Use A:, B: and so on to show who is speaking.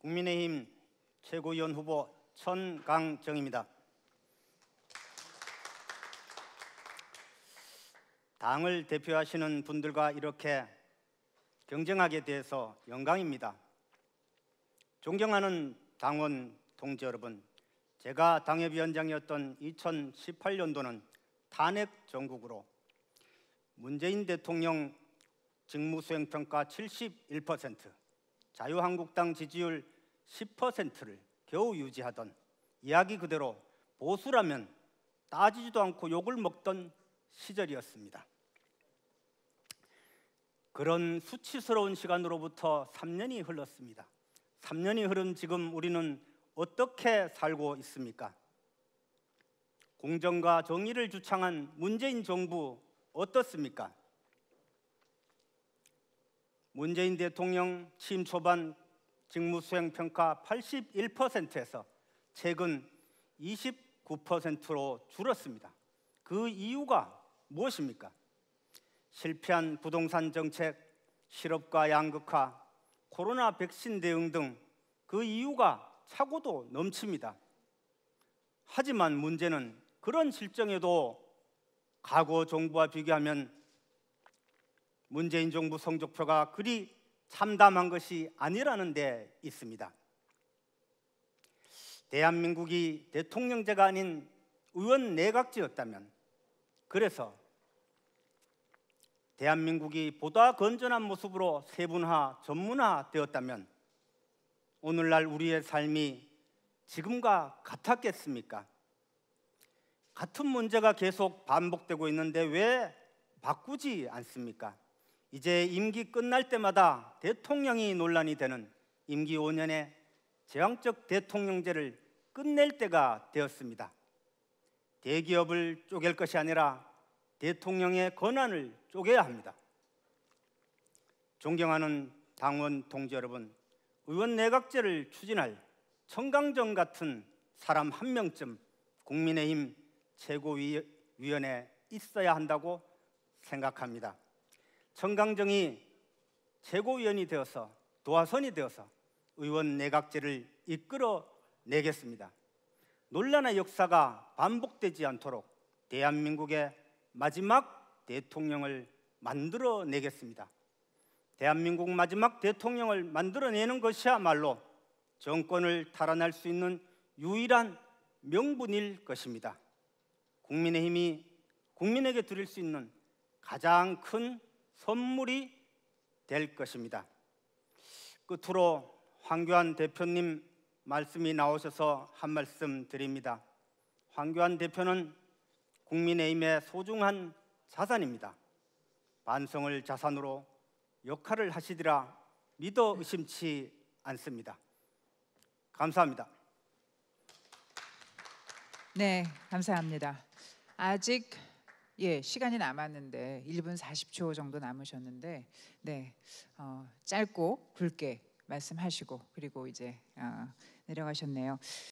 A: 국민의힘 최고위원 후보 천강정입니다. 당을 대표하시는 분들과 이렇게 경쟁하게 돼서 영광입니다. 존경하는 당원 동지 여러분, 제가 당협위원장이었던 2018년도는 탄핵 전국으로 문재인 대통령 직무수행평가 71%, 자유한국당 지지율 10%를 겨우 유지하던 이야기 그대로 보수라면 따지지도 않고 욕을 먹던 시절이었습니다. 그런 수치스러운 시간으로부터 3년이 흘렀습니다. 3년이 흐른 지금 우리는 어떻게 살고 있습니까? 공정과 정의를 주창한 문재인 정부 어떻습니까? 문재인 대통령 취임 초반 직무 수행 평가 81%에서 최근 29%로 줄었습니다. 그 이유가 무엇입니까? 실패한 부동산 정책, 실업과 양극화, 코로나 백신 대응 등 그 이유가 차고도 넘칩니다. 하지만 문제는 그런 실정에도 과거 정부와 비교하면 문재인 정부 성적표가 그리 참담한 것이 아니라는 데 있습니다. 대한민국이 대통령제가 아닌 의원 내각제였다면 그래서 대한민국이 보다 건전한 모습으로 세분화, 전문화 되었다면 오늘날 우리의 삶이 지금과 같았겠습니까? 같은 문제가 계속 반복되고 있는데 왜 바꾸지 않습니까? 이제 임기 끝날 때마다 대통령이 논란이 되는 임기 5년의 제왕적 대통령제를 끝낼 때가 되었습니다. 대기업을 쪼갤 것이 아니라 대통령의 권한을 쪼개야 합니다. 존경하는 당원 동지 여러분, 의원 내각제를 추진할 청강정 같은 사람 한 명쯤 국민의힘 최고위원회에 있어야 한다고 생각합니다. 청강정이 최고위원이 되어서 도화선이 되어서 의원 내각제를 이끌어 내겠습니다. 논란의 역사가 반복되지 않도록 대한민국의 마지막 대통령을 만들어 내겠습니다. 대한민국 마지막 대통령을 만들어내는 것이야말로 정권을 탈환할 수 있는 유일한 명분일 것입니다. 국민의힘이 국민에게 드릴 수 있는 가장 큰 선물이 될 것입니다. 끝으로 황교안 대표님 말씀이 나오셔서 한 말씀 드립니다. 황교안 대표는 국민의힘의 소중한 자산입니다. 반성을 자산으로 역할을 하시리라 믿어 의심치 않습니다. 감사합니다. 네, 감사합니다. 아직 예, 시간이 남았는데 1분 40초 정도 남으셨는데 네, 어, 짧고 굵게 말씀하시고 그리고 이제 어, 내려가셨네요.